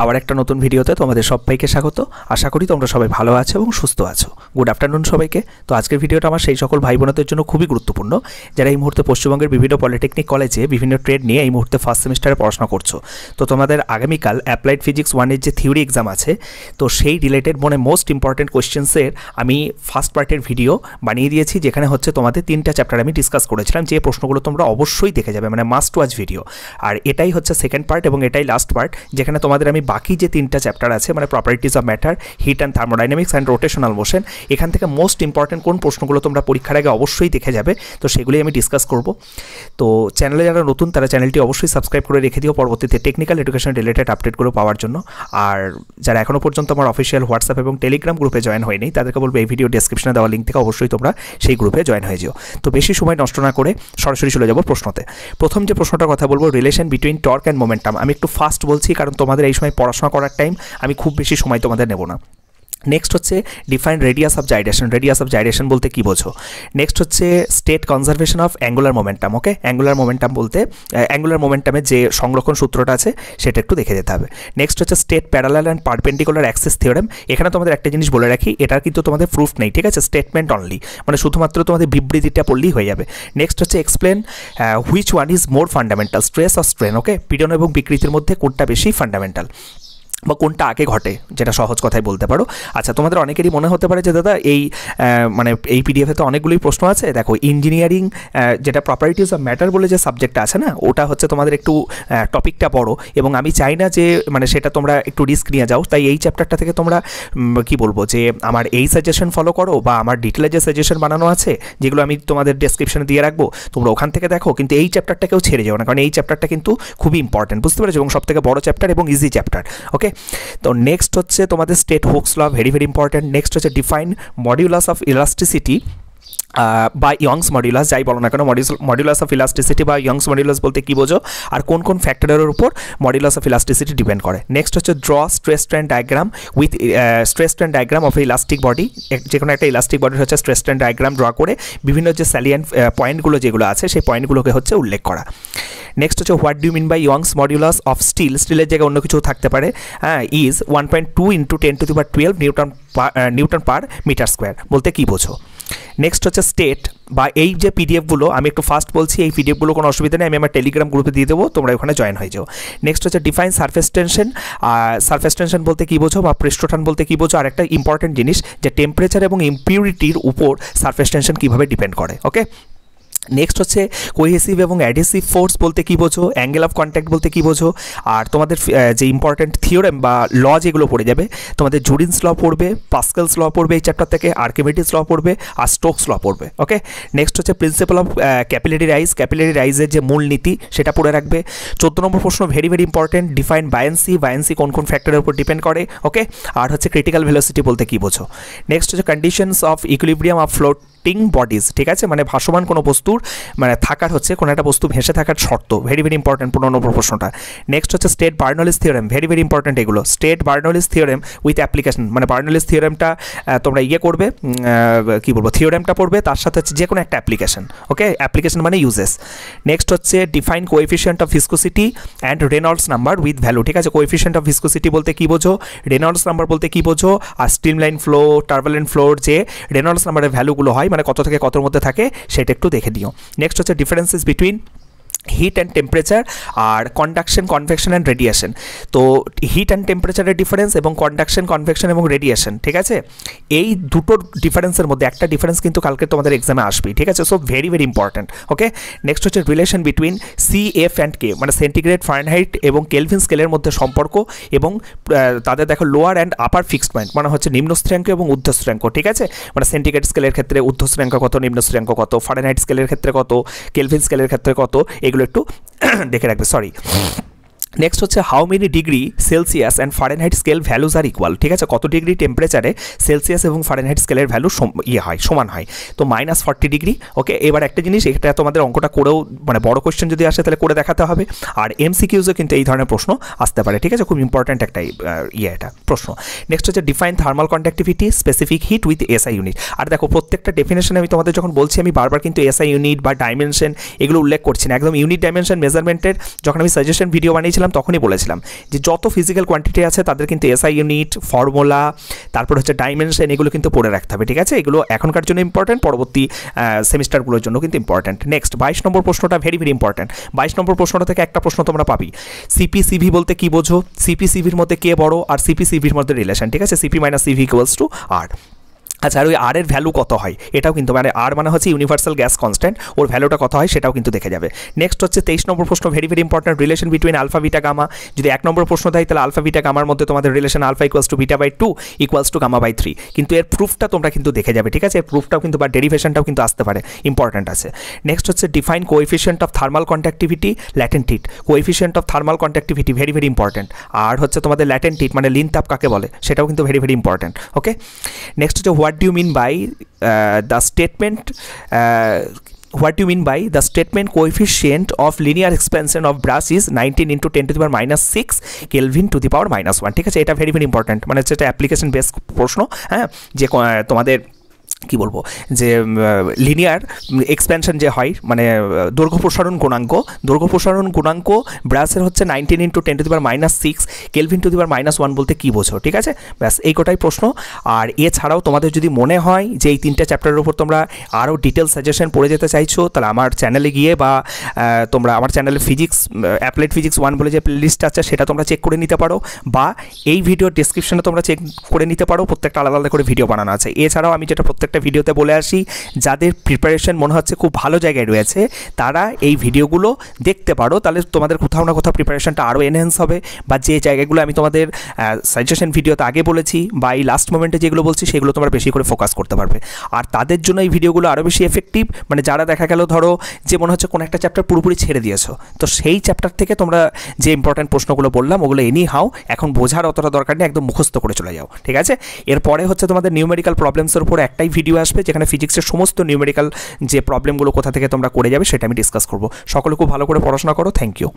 আবার একটা নতুন ভিডিওতে তোমাদের সবাইকে স্বাগত আশা করি তোমরা সবাই ভালো আছো এবং সুস্থ আছো গুড আফটারনুন সবাইকে তো আজকের ভিডিওটা আমার সেই সকল ভাই বোনদের জন্য খুবই গুরুত্বপূর্ণ যারা এই মুহূর্তে পশ্চিমবঙ্গের বিভিন্ন পলিটেকনিক কলেজে বিভিন্ন ট্রেড নিয়ে এই মুহূর্তে ফার্স্ট সেমিস্টারে পড়াশোনা করছো তো তোমাদের আগামীকাল অ্যাপ্লাইড ফিজিক্স ওয়ানের যে থিওরি এক্সাম আছে তো সেই রিলেটেড মনে মোস্ট ইম্পর্ট্যান্ট কোয়েশ্চেন্সের আমি ফার্স্ট পার্টের ভিডিও বানিয়ে দিয়েছি যেখানে হচ্ছে তোমাদের তিনটা চ্যাপ্টার আমি ডিসকাস করেছিলাম যে প্রশ্নগুলো তোমরা অবশ্যই দেখে যাবে মানে মাস্ট ওয়াচ ভিডিও আর এটাই হচ্ছে সেকেন্ড পার্ট এবং এটাই লাস্ট পার্ট যেখানে তোমাদের আমি বাকি যে তিনটা চ্যাপ্টার আছে মানে properties of matter heat and thermodynamics and rotational motion এখান থেকে মোস্ট ইম্পর্টেন্ট কোন প্রশ্নগুলো তোমরা পরীক্ষার আগে অবশ্যই দেখে যাবে তো সেগুলি আমি ডিসকাস করব তো চ্যানেলে যারা নতুন তারা চ্যানেলটি অবশ্যই সাবস্ক্রাইব করে রেখে দিও পরবর্তীতে টেকনিক্যাল এডুকেশন রিলেটেড আপডেটগুলো পাওয়ার জন্য আর যারা এখনও পর্যন্ত আমার অফিসিয়াল হোয়াটসঅ্যাপ এবং টেলিগ্রাম গ্রুপে জয়েন হয়নি তাদেরকে বলবো এই ভিডিও ডিসক্রিপশনে দেওয়া লিঙ্ক থেকে অবশ্যই তোমরা সেই গ্রুপে জয়েন হয়ে যেও তো বেশি সময় নষ্ট না করে সরাসরি চলে যাবো প্রশ্নতে প্রথম যে প্রশ্নটার কথা বলবো relation between torque and momentum আমি একটু ফাস্ট বলছি কারণ তোমাদের এই সময় পড়াশোনা করার টাইম আমি খুব বেশি সময় তোমাদের নেব না নেক্সট হচ্ছে define radius of gyration radius of gyration বলতে কী বোঝো নেক্সট হচ্ছে state conservation of angular momentum okay angular momentum বলতে অ্যাঙ্গুলার মোমেন্টামের যে সংরক্ষণ সূত্রটা আছে সেটা একটু দেখে যেতে হবে নেক্সট হচ্ছে state parallel and perpendicular axes theorem এখানে তোমাদের একটা জিনিস বলে রাখি এটার কিন্তু তোমাদের প্রুফ নেই ঠিক আছে স্টেটমেন্ট অনলি মানে শুধুমাত্র তোমাদের বিবৃতিটা পড়লেই হয়ে যাবে নেক্সট হচ্ছে explain which one is more fundamental stress of strain okay পীড়ন এবং বিকৃতির মধ্যে কোনটা বেশি ফান্ডামেন্টাল বা কোনটা আগে ঘটে যেটা সহজ কথায় বলতে পারো আচ্ছা তোমাদের অনেকেরই মনে হতে পারে যে দাদা এই মানে এই পিডিএফে তো অনেকগুলোই প্রশ্ন আছে দেখো ইঞ্জিনিয়ারিং যেটা প্রপার্টিজ অফ ম্যাটার বলে যে সাবজেক্টটা আছে না ওটা হচ্ছে তোমাদের একটু টপিকটা বড় এবং আমি চাই না যে মানে সেটা তোমরা একটু রিস্ক নিয়ে যাও তাই এই চ্যাপ্টারটা থেকে তোমরা কি বলবো যে আমার এই সাজেশন ফলো করো বা আমার ডিটেলে যে সাজেশন বানানো আছে যেগুলো আমি তোমাদের ডেসক্রিপশনে দিয়ে রাখবো তোমরা ওখান থেকে দেখো কিন্তু এই চ্যাপ্টারটাকেও ছেড়ে যাও না কারণ এই চ্যাপ্টারটা কিন্তু খুবই ইম্পর্ট্যান্ট বুঝতে পেরেছো এবং সব থেকে বড় চ্যাপ্টার এবং ইজি চ্যাপ্টার ওকে তো নেক্সট হচ্ছে তোমাদের state Hooke's law very very important next হচ্ছে ডিফাইন মডিউলাস অফ ইলাস্টিসিটি বা ইয়ংস মডিউলাস যাই বলো না কেন মডিউলাস অফ ইলাস্টিসিটি বা ইয়ংস মডিউলাস বলতে কী বোঝো আর কোন কোন ফ্যাক্টরের উপর মডিউলাস অফ ইলাস্টিসিটি ডিপেন্ড করে নেক্সট হচ্ছে draw stress strain diagram with stress strain diagram of elastic body যে কোনো একটা ইলাস্টিক বডির হচ্ছে স্ট্রেস ট্রেন ডায়াগ্রাম ড্র করে বিভিন্ন যে স্যালিয়ান পয়েন্টগুলো যেগুলো আছে সেই পয়েন্টগুলোকে হচ্ছে উল্লেখ করা নেক্সট হচ্ছে what do you mean by Young's modulus of steel স্টিলের জায়গায় অন্য কিছু থাকতে পারে হ্যাঁ is one point two into ten to the বা twelve newton newton per metre square বলতে কী বোঝো নেক্সট হচ্ছে স্টেট বা এই যে পিডিএফগুলো আমি একটু ফার্স্ট বলছি এই পিডিএফগুলো কোনো অসুবিধা নেই আমি আমার টেলিগ্রাম গ্রুপে দিয়ে দেবো তোমরা ওখানে জয়েন হয়ে যাও নেক্সট হচ্ছে ডিফাইন সার্ফেস টেনশন আর সার্ফেস টেনশন বলতে কী বোঝো বা পৃষ্ঠঠান বলতে কী বোঝো আর একটা ইম্পর্টেন্ট জিনিস যে টেম্পারেচার এবং ইম্পিউরিটির উপর সার্ফেস টেনশন কীভাবে ডিপেন্ড করে ওকে নেক্সট হচ্ছে কোহেসিভ এবং অ্যাডহেসিভ ফোর্স বলতে কী বোঝো অ্যাঙ্গেল অফ কন্ট্যাক্ট বলতে কী বোঝো আর তোমাদের যে ইম্পর্ট্যান্ট থিওরেম বা ল যেগুলো পড়ে যাবে তোমাদের জুডিন্স ল পড়বে পাস্কেলস ল পড়বে এই চ্যাপ্টার থেকে আর্কিমিডিস ল পড়বে আর স্টোকস ল পড়বে ওকে নেক্সট হচ্ছে principle of capillary rise capillary রাইজের যে মূল নীতি সেটা পড়ে রাখবে চোদ্দ নম্বর প্রশ্ন very very important define buoyancy buoyancy কোন কোন ফ্যাক্টরের উপর ডিপেন্ড করে ওকে আর হচ্ছে ক্রিটিক্যাল ভেলোসিটি বলতে কী বোঝো নেক্সট হচ্ছে conditions of equilibrium of float floating bodies ঠিক আছে মানে ভাসমান কোনো বস্তুর মানে থাকার হচ্ছে কোনো একটা বস্তু ভেসে থাকার শর্ত ভেরি ভেরি ইম্পর্টেন্ট পনেরো নম্বর প্রশ্নটা নেক্সট হচ্ছে state Bernoulli's theorem very very important এগুলো state Bernoulli's theorem with application মানে বার্নলিস থিওরেমটা তোমরা ইয়ে করবে কি বলবো থিওরেমটা পড়বে তার সাথে হচ্ছে যে কোনো একটা অ্যাপ্লিকেশন ওকে অ্যাপ্লিকেশন মানে ইউজেস নেক্সট হচ্ছে define coefficient of viscosity and Reynolds number with value ঠিক আছে কোএফিশিয়েন্ট অফ ভিসকোসিটি বলতে কী বোঝো রেনল্ডস নাম্বার বলতে কী বোঝো আর লাইন ফ্লো টার্বুলেন্ট ফ্লোর যে রেনল্ডস নাম্বারের ভ্যালুগুলো হয় মানে কত থেকে কতর মধ্যে থাকে সেটা একটু দেখে নিও নেক্সট হচ্ছে differences between heat and temperature আর কন্ডাকশন কনভেকশন অ্যান্ড রেডিয়েশন তো হিট অ্যান্ড টেম্পারেচারের ডিফারেন্স এবং কন্ডাকশন কনভেকশন এবং রেডিয়েশন ঠিক আছে এই দুটোর ডিফারেন্সের মধ্যে একটা ডিফারেন্স কিন্তু কালকে তোমাদের এক্সামে আসবেই ঠিক আছে so very very important okay next হচ্ছে relation between C F and K মানে সেন্টিগ্রেড ফারেনহাইট এবং কেলভিন স্কেলের মধ্যে সম্পর্ক এবং তাদের দেখো lower and upper fixed point মানে হচ্ছে নিম্ন শ্রেণক এবং উর্ধ শ্রেণক ঠিক আছে মানে সেন্টিগ্রেড স্কেলের ক্ষেত্রে উর্ধ শ্রেণক কত নিম্ন শ্রেণক কত ফারেনহাইট স্কেলের ক্ষেত্রে কত কেলভিন স্কেলের ক্ষেত্রে কত এগুলো একটু দেখে রাখবে সরি নেক্সট হচ্ছে how many degree Celsius and Fahrenheit scale values are equal ঠিক আছে কত ডিগ্রি টেম্পারেচারে সেলসিয়াস এবং ফারেনহাইট স্কেলের ভ্যালু ইয়ে হয় সমান হয় তো মাইনাস ফর্টি ডিগ্রি ওকে এবার একটা জিনিস এটা তোমাদের অঙ্কটা করেও মানে বড় কোয়েশ্চেন যদি আসে তাহলে করে দেখাতে হবে আর এমসিকিউজও কিন্তু এই ধরনের প্রশ্ন আসতে পারে ঠিক আছে খুব ইম্পর্ট্যান্ট একটা ইয়ে এটা প্রশ্ন নেক্সট হচ্ছে define thermal conductivity specific heat with SI unit আর দেখো প্রত্যেকটা ডেফিনেশন আমি তোমাদের যখন বলছি আমি বারবার কিন্তু এসআই ইউনিট বা ডাইমেনশন এগুলো উল্লেখ করছি না একদম ইউনিট ডাইমেনশন মেজারমেন্টের যখন আমি সাজেশন ভিডিও বানিয়েছি করেছিলাম তখনই বলেছিলাম যে যত ফিজিক্যাল কোয়ান্টিটি আছে তাদের কিন্তু এসআই ইউনিট ফর্মুলা তারপর হচ্ছে ডাইমেনশন এগুলো কিন্তু পড়ে রাখতে হবে ঠিক আছে এগুলো এখনকার জন্য ইম্পর্টেন্ট পরবর্তী সেমিস্টারগুলোর জন্য কিন্তু ইম্পর্টেন্ট নেক্সট বাইশ নম্বর প্রশ্নটা ভেরি ভেরি ইম্পর্টেন্ট বাইশ নম্বর প্রশ্নটা থেকে একটা প্রশ্ন তোমরা পাবি সিপি সিভি বলতে কী বোঝো সিপি সিভির মধ্যে কে বড় আর সিপি সিভির মধ্যে রিলেশন ঠিক আছে CP minus CV equals to আর আচ্ছা আর ওই আর এর ভ্যালু কত হয় এটাও কিন্তু মানে আর মানে হচ্ছে ইউনিভার্সাল গ্যাস কনস্ট্যান্ট ওর ভ্যালুটা কত হয় সেটাও কিন্তু দেখে যাবে নেক্সট হচ্ছে তেইশ নম্বর প্রশ্ন very very important relation between alpha beta gamma যদি এক নম্বর প্রশ্ন দেয় তাহলে আলফা বিটা গামার মধ্যে তোমাদের relation alpha equals to beta by two equals to gamma by three কিন্তু এর প্রুফটা তোমরা কিন্তু দেখে যাবে ঠিক আছে এর প্রুফটাও কিন্তু বা ডেরিভেশনটাও কিন্তু আসতে পারে ইম্পর্ট্যান্ট আছে নেক্সট হচ্ছে define coefficient of thermal conductivity latent heat of thermal conductivity very very important আর হচ্ছে তোমাদের ল্যাটেন টিট মানে লিন কাকে বলে সেটাও কিন্তু very very important okay next হচ্ছে what what do you mean by uh, the statement uh, what do you mean by the statement coefficient of linear expansion of brush is 19 into 10 to the power minus 6 kelvin to the power minus 1 ঠিক আছে এটা very very important মানে হচ্ছে এটা application base প্রশ্ন হ্যাঁ যে তোমাদের কি বলবো যে লিনিয়ার এক্সপ্যানশন যে হয় মানে দৈর্ঘ্য প্রসারণ গুণাঙ্ক দৈর্ঘ্য প্রসারণ গুণাঙ্ক ব্রাসের হচ্ছে nineteen into ten to the power minus six kelvin to the power minus one বলতে কী বোঝো ঠিক আছে ব্যাস এই কটাই প্রশ্ন আর এছাড়াও তোমাদের যদি মনে হয় যে এই তিনটা চ্যাপ্টারের উপর তোমরা আরও ডিটেল সাজেশন পড়ে যেতে চাইছো তাহলে আমার চ্যানেলে গিয়ে বা তোমরা আমার চ্যানেলে ফিজিক্স অ্যাপ্লাইড ফিজিক্স ওয়ান বলে যে প্লেলিস্ট আছে সেটা তোমরা চেক করে নিতে পারো বা এই ভিডিওর ডিসক্রিপশনে তোমরা চেক করে নিতে পারো প্রত্যেকটা আলাদা আলাদা করে ভিডিও বানানো আছে এছাড়াও আমি যেটা প্রত্যেক একটা ভিডিওতে বলে আসি যাদের প্রিপারেশন মনে হচ্ছে খুব ভালো জায়গায় রয়েছে তারা এই ভিডিওগুলো দেখতে পারো তাহলে তোমাদের কোথাও না কোথাও প্রিপারেশনটা আরও এনহ্যান্স হবে বা যে জায়গাগুলো আমি তোমাদের সাজেশন ভিডিওতে আগে বলেছি বা এই লাস্ট মোমেন্টে যেগুলো বলছি সেগুলো তোমরা বেশি করে ফোকাস করতে পারবে আর তাদের জন্য এই ভিডিওগুলো আরও বেশি এফেক্টিভ মানে যারা দেখা গেল ধরো যে মনে হচ্ছে কোনো একটা চ্যাপ্টার পুরোপুরি ছেড়ে দিয়েছো তো সেই চ্যাপ্টার থেকে তোমরা যে ইম্পর্ট্যান্ট প্রশ্নগুলো বললাম ওগুলো এনি হাও এখন বোঝার অতটা দরকার নেই একদম মুখস্থ করে চলে যাও ঠিক আছে এরপরে হচ্ছে তোমাদের নিউমেরিক্যাল প্রবলেমসের উপর একটাই ভিডিও ভিডিও আসবে যেখানে ফিজিক্সের সমস্ত নিউমেরিক্যাল যে প্রবলেমগুলো কোথা থেকে তোমরা করে যাবে সেটা আমি ডিসকাস করবো সকলে খুব ভালো করে পড়াশোনা করো থ্যাংক ইউ